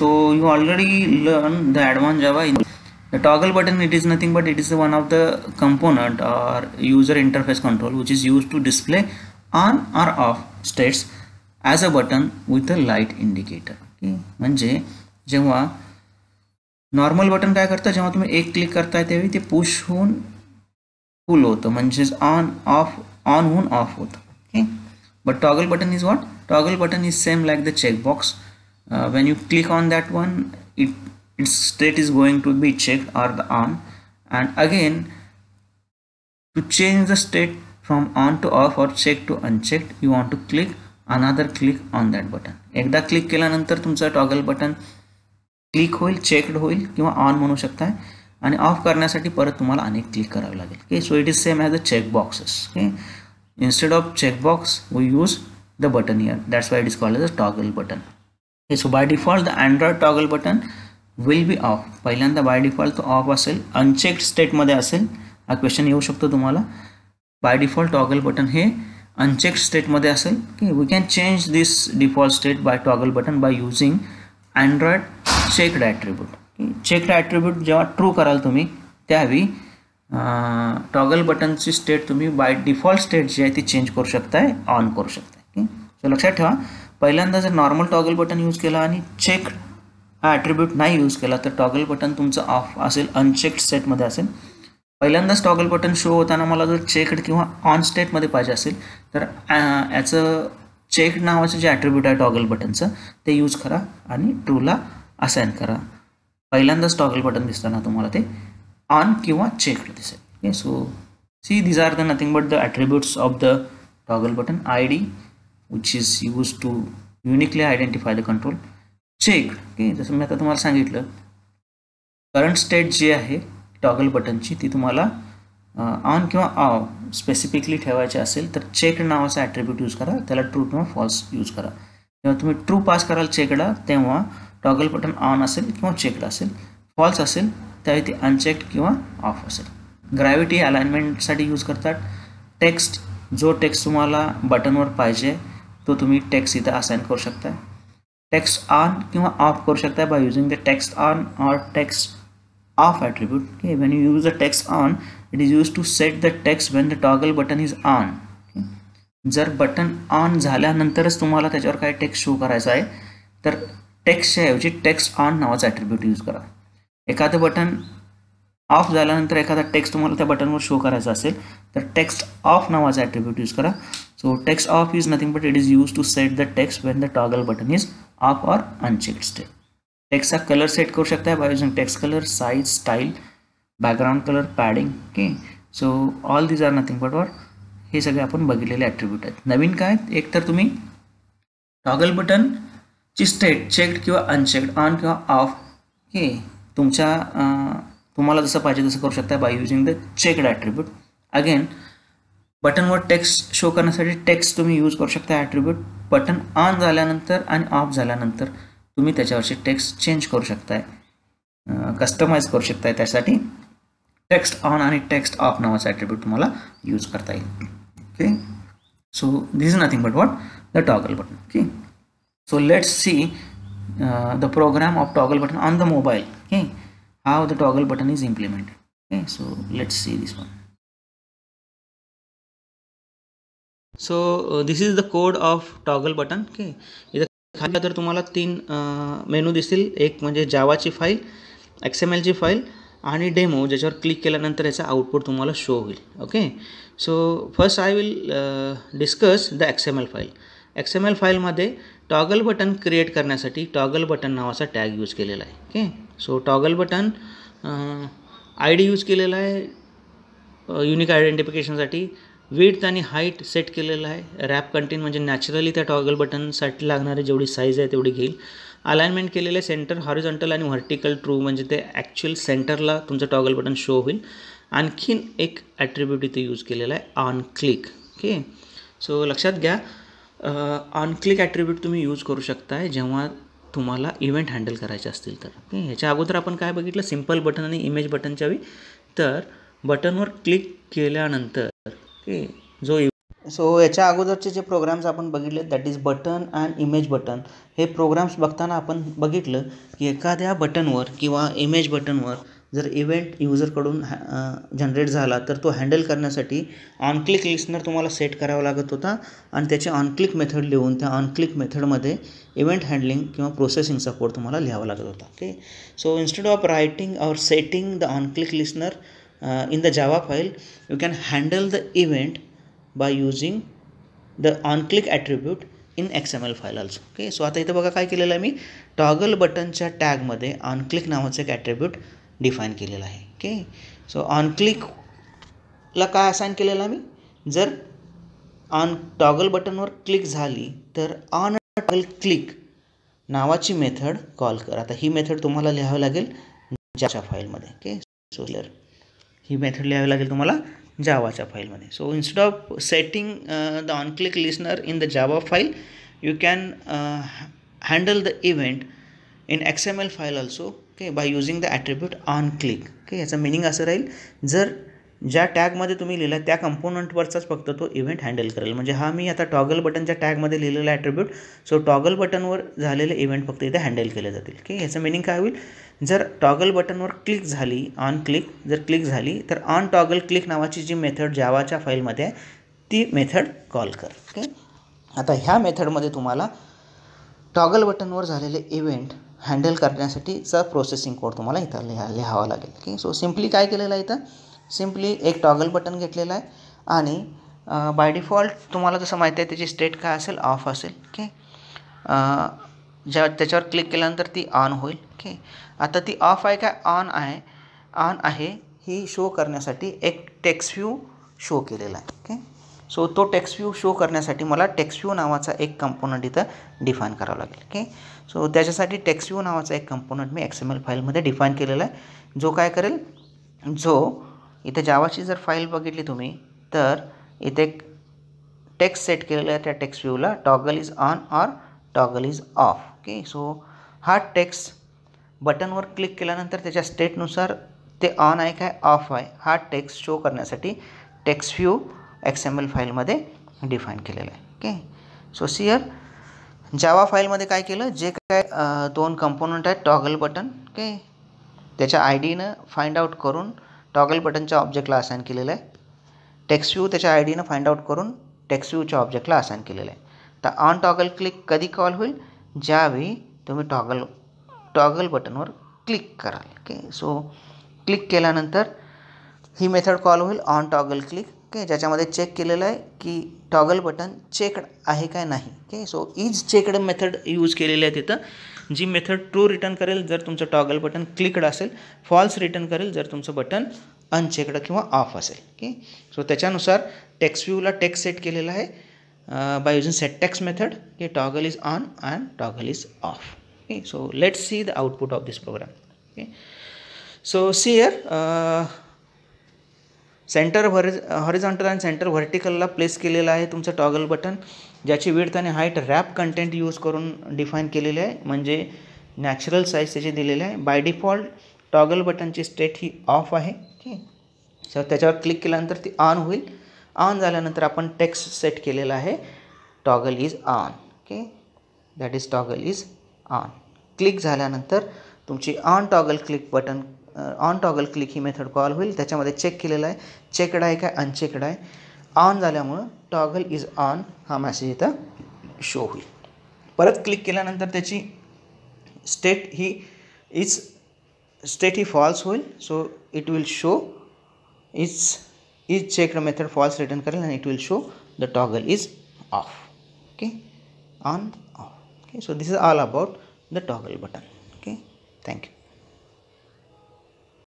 so you already learn the advanced java the toggle button it is nothing but it is one of the component or user interface control which is used to display on or off states as a button with a light indicator okay म्हणजे जेव्हा normal button काय करतं जेव्हा तुम्ही एक click करताय त्यावेळी ते पुश होऊन पुल होतं म्हणजेच on, off, on होऊन off होतं okay but toggle button is what toggle button is same like the checkbox Uh, when you click on that one it its state is going to be checked or the on and again to change the state from on to off or check to unchecked you want to click another click on that button that click kelyanantar tumcha toggle button click hoil checked you kiwa on manu shakta hai off karnyasathi parat tumhala anek click karav lagel okay so it is same as the check boxes okay instead of check box we use the button here that's why it is called as a toggle button so by default the Android toggle button will be off पहिल्यांदा by default तो off uncheck state मे अल हा question यू शको तुम्हारा by default toggle button है unchecked state मे अल we can change this default state by toggle button by using Android checked attribute checked attribute जेव ट्रू करा तुम्हें तभी टॉगल बटन से स्टेट तुम्हें बाय डिफॉल्ट स्टेट जी है ती चेंज करू है ऑन करू शकताय सो लक्षा ठेवा पहिल्यांदा जर नॉर्मल टॉगल बटन यूज केला आणि चेक हा ॲट्रिब्यूट नाही यूज केला तर टॉगल बटन तुमचं ऑफ असेल अनचेक्ड सेटमध्ये असेल पहिल्यांदाच टॉगल बटन शो होताना मला जर चेकड किंवा ऑन स्टेटमध्ये पाहिजे असेल तर याचं चेक नावाचं जे ॲट्रिब्यूट आहे टॉगल बटनचं ते यूज करा आणि ट्रूला असाइन करा पहिल्यांदाच टॉगल बटन दिसताना तुम्हाला ते ऑन किंवा चेकड दिसेल okay so see these are the nothing but the attributes of the toggle button I D which is used to uniquely identify the control check आहे जसं मी आता तुम्हाला सांगितलं करंट स्टेट जी आहे टॉगल बटनची ती तुम्हाला ऑन किंवा ऑफ स्पेसिफिकली ठेवायची असेल तर चेक नावाचा ॲट्रिब्यूट यूज करा त्याला ट्रू किंवा फॉल्स यूज करा जेव्हा तुम्ही ट्रू पास कराल चेकडा तेव्हा टॉगल बटन ऑन असेल किंवा चेकड असेल फॉल्स असेल त्यावेळी ते अनचेक्ड किंवा ऑफ असेल ग्रॅव्हिटी अलाइनमेंटसाठी यूज करतात टेक्स्ट जो टेक्स्ट तुम्हाला बटनवर पाहिजे तो तुम्ही टॅक्स इथं असाइन करू शकताय टॅक्स ऑन किंवा ऑफ करू शकताय by using the text on or text off attribute when you use the text on it is use to set the text when the toggle button is on जर button on झाल्यानंतरच तुम्हाला त्याच्यावर काय text show करायचा आहे तर टेक्स्टच्या ऐवजी टेक्स्ट ऑन नावाचा ॲट्रिब्यूट यूज करा एखादं बटन ऑफ झाल्यानंतर एखादा टेक्स्ट तुम्हाला त्या बटनवर शो करायचा असेल तर टेक्स्ट ऑफ नावाचा ॲट्रिब्यूट यूज करा So text off is nothing but it is used to set the text when the toggle button is off or unchecked still. Text of color set कर shakta है by using text color, size, style, background color, padding. Okay. So all these are nothing but what? He is agar apun bagi lele attribute hai. Navin ka hai? Ek tar tumi toggle button chis state checked kiwa unchecked on kiwa off. Okay. Tumcha tumala dasa paaje dasa kor shakta hai by using the checked attribute. Again. बटनवर text show करण्यासाठी text तुम्ही use करू शकता attribute button on झाल्यानंतर आणि of झाल्यानंतर तुम्ही त्याच्यावरचे टेक्स्ट चेंज करू शकताय कस्टमाइज करू शकताय त्यासाठी टेक्स्ट ऑन आणि टेक्स्ट ऑफ नावाचा ॲट्रिब्यूट तुम्हाला यूज करता येईल okay so this is nothing but what the toggle button okay so let's see the program of toggle button on the mobile okay how the toggle button is implemented okay so let's see this one so this is the code of toggle button okay इथं खाली तर तुम्हाला तीन menu uh, दिसतील एक म्हणजे जावाची file X M एलची फाईल आणि डेमो ज्याच्यावर क्लिक केल्यानंतर याचा आउटपुट तुम्हाला शो होईल okay so first I will discuss the X M L file X M L फाईलमध्ये टॉगल बटन क्रिएट करण्यासाठी टॉगल बटन नावाचा टॅग यूज केलेला आहे okay so toggle button I D use केलेला आहे युनिक uh, आयडेंटिफिकेशनसाठी width आणि height set केलेलं आहे रॅप कंटेन म्हणजे नॅचरली त्या टॉगल बटनसाठी लागणारी जेवढी साईज आहे तेवढी घेईल अलाइनमेंट केलेलं आहे सेंटर हॉरिझॉन्टल आणि व्हर्टिकल ट्रू म्हणजे ते ॲक्च्युअल सेंटरला तुमचं टॉगल बटन शो होईल आणखीन एक ॲट्रिब्यूट इथे यूज केलेला आहे ऑन क्लिक ओके सो लक्षात घ्या ऑन क्लिक ॲट्रिब्यूट तुम्ही यूज करू शकताय जेव्हा तुम्हाला इव्हेंट हँडल करायचे असतील तर ओके ह्याच्या अगोदर आपण काय बघितलं सिम्पल बटन आणि इमेज बटनच्या वी तर बटनवर क्लिक केल्यानंतर ओके जो सो याच्या अगोदरचे जे प्रोग्राम्स आपण बघितले that is button and image button हे प्रोग्राम्स बघताना आपण बघितलं की एखाद्या बटनवर किंवा इमेज बटनवर जर इव्हेंट युजरकडून जनरेट झाला तर तो हँडल करण्यासाठी ऑनक्लिक लिस्नर तुम्हाला सेट करावा लागत होता आणि त्याचे ऑनक्लिक मेथड लिहून त्या ऑनक्लिक मेथडमध्ये इव्हेंट हँडलिंग किंवा प्रोसेसिंगचा सपोर्ट तुम्हाला लिहावा लागत होता okay so instead of writing or setting the onclick listener Uh, in the Java file, you can handle the event by using the onclick attribute in X M L file also okay so आता इथं बघा काय केलेलं आहे मी toggle बटनच्या टॅगमध्ये ऑनक्लिक नावाचं एक attribute define केलेलं आहे ओके सो ऑनक्लिकला काय असाईन केलेलं आहे मी जर ऑन टॉगल बटनवर क्लिक झाली तर ऑन टॉगल क्लिक नावाची मेथड कॉल कर आता ही मेथड तुम्हाला लिहावी लागेल ज्याच्या फाईलमध्ये ओके सोलर ही मेथड लिहावी लागेल तुम्हाला जावाच्या फाईलमध्ये so instead of setting the onclick listener in the Java file you can handle the event in X M L file also okay by using the attribute on click okay याचं meaning असं राहील जर ज्या टॅगमध्ये तुम्ही लिहिला त्या कंपोनंटवरचाच फक्त तो इव्हेंट हँडल करेल म्हणजे हा मी आता टॉगल बटनच्या टॅगमध्ये लिहिलेला ॲट्रिब्यूट सो टॉगल बटनवर झालेले इव्हेंट फक्त इथे हँडल केले जातील की याचं मिनिंग काय होईल जर टॉगल बटनवर क्लिक झाली ऑन क्लिक जर क्लिक झाली तर ऑन टॉगल क्लिक नावाची जी मेथड जावाच्या फाईलमध्ये आहे ती मेथड कॉल कर ओके आता ह्या मेथडमध्ये तुम्हाला टॉगल बटनवर झालेले इव्हेंट हँडल करण्यासाठीचा प्रोसेसिंग कोड तुम्हाला इथं लिहा लिहावा लागेल की सो सिम्पली काय केलेलं आहे इथं सिम्पली एक टॉगल बटन घेतलेलं आहे आणि बाय डिफॉल्ट तुम्हाला जसं माहिती आहे त्याची स्टेट काय असेल ऑफ असेल ओके ज्या त्याच्यावर क्लिक केल्यानंतर ती ऑन होईल ओके आता ती ऑफ आहे काय ऑन आहे ऑन आहे ही शो करण्यासाठी एक टेक्स्ट व्ह्यू शो केलेला आहे ओके सो तो टेक्स्ट व्ह्यू शो करण्यासाठी मला टेक्स्ट व्ह्यू नावाचा एक कंपोनंट इथं डिफाईन करावा लागेल ओके सो त्याच्यासाठी टेक्स्ट व्ह्यू नावाचा एक कंपोनंट मी एक्स एम एल फाईलमध्ये डिफाईन केलेला आहे जो काय करेल जो इथे जावाची जर फाईल बघितली तुम्ही तर इथे टेक्स्ट सेट केलेलं आहे त्या टेक्स्ट व्ह्यूला toggle is on or toggle is off okay so हा टेक्स्ट बटनवर क्लिक केल्यानंतर त्याच्या स्टेटनुसार ते ऑन आहे काय ऑफ आहे हा टेक्स्ट शो करण्यासाठी text view X M L फाईलमध्ये डिफाईन केलेला आहे ओके सो सिअर जावा फाईलमध्ये काय केलं जे काय दोन कंपोनंट आहेत टॉगल बटन ओके त्याच्या आय डीनं फाइंड आउट करून टॉगल बटनच्या ऑब्जेक्टला असाइन केलेलं आहे टेक्स्ट व्यू त्याच्या आय डीनं फाइंड आउट करून टेक्स्ट ऑब्जेक्ट ऑब्जेक्टला असाइन केलेलं आहे तर ऑन टॉगल क्लिक कधी कॉल होईल ज्यावेळी तुम्ही टॉगल टॉगल बटनवर क्लिक कराल ओके सो क्लिक केल्यानंतर ही मेथड कॉल होईल ऑन टॉगल क्लिक ओके ज्याच्यामध्ये चेक केलेलं आहे की टॉगल बटन चेकड आहे काय नाही okay so is checked method use केलेलं आहे तिथं जी मेथड ट्रू रिटर्न करेल जर तुमचं टॉगल बटन क्लिकड असेल फॉल्स रिटर्न करेल जर तुमचं बटन अनचेकडं किंवा ऑफ असेल ओके सो त्याच्यानुसार टेक्स्ट व्ह्यूला टेक्स्ट सेट केलेला आहे by using set text method की toggle is on and toggle is off okay so let's see the output of this program okay so see centre हरिज horizontal आणि centre व्हर्टिकलला place केलेलं आहे तुमचं टॉगल बटन ज्याची विड्थ आणि height wrap content use करून डिफाईन केलेली आहे म्हणजे नॅचरल साईज त्याची दिलेली आहे बाय डिफॉल्ट टॉगल बटनची स्टेट ही ऑफ आहे ठीक सर त्याच्यावर क्लिक केल्यानंतर ती ऑन होईल ऑन झाल्यानंतर आपण टेक्स्ट सेट केलेला आहे toggle is on okay that is toggle is on click झाल्यानंतर तुमची on toggle click button on toggle click ही मेथड कॉल होईल त्याच्यामध्ये चेक केलेलं आहे चेकड आहे काय अनचेकड आहे ऑन झाल्यामुळं टॉगल इज ऑन हा मॅसेज इथं शो होईल परत क्लिक केल्यानंतर त्याची स्टेट ही इज स्टेट ही फॉल्स होईल so it will show is is checked method false return करेल and it will show the toggle is off okay on off okay so this is all about the toggle button okay thank you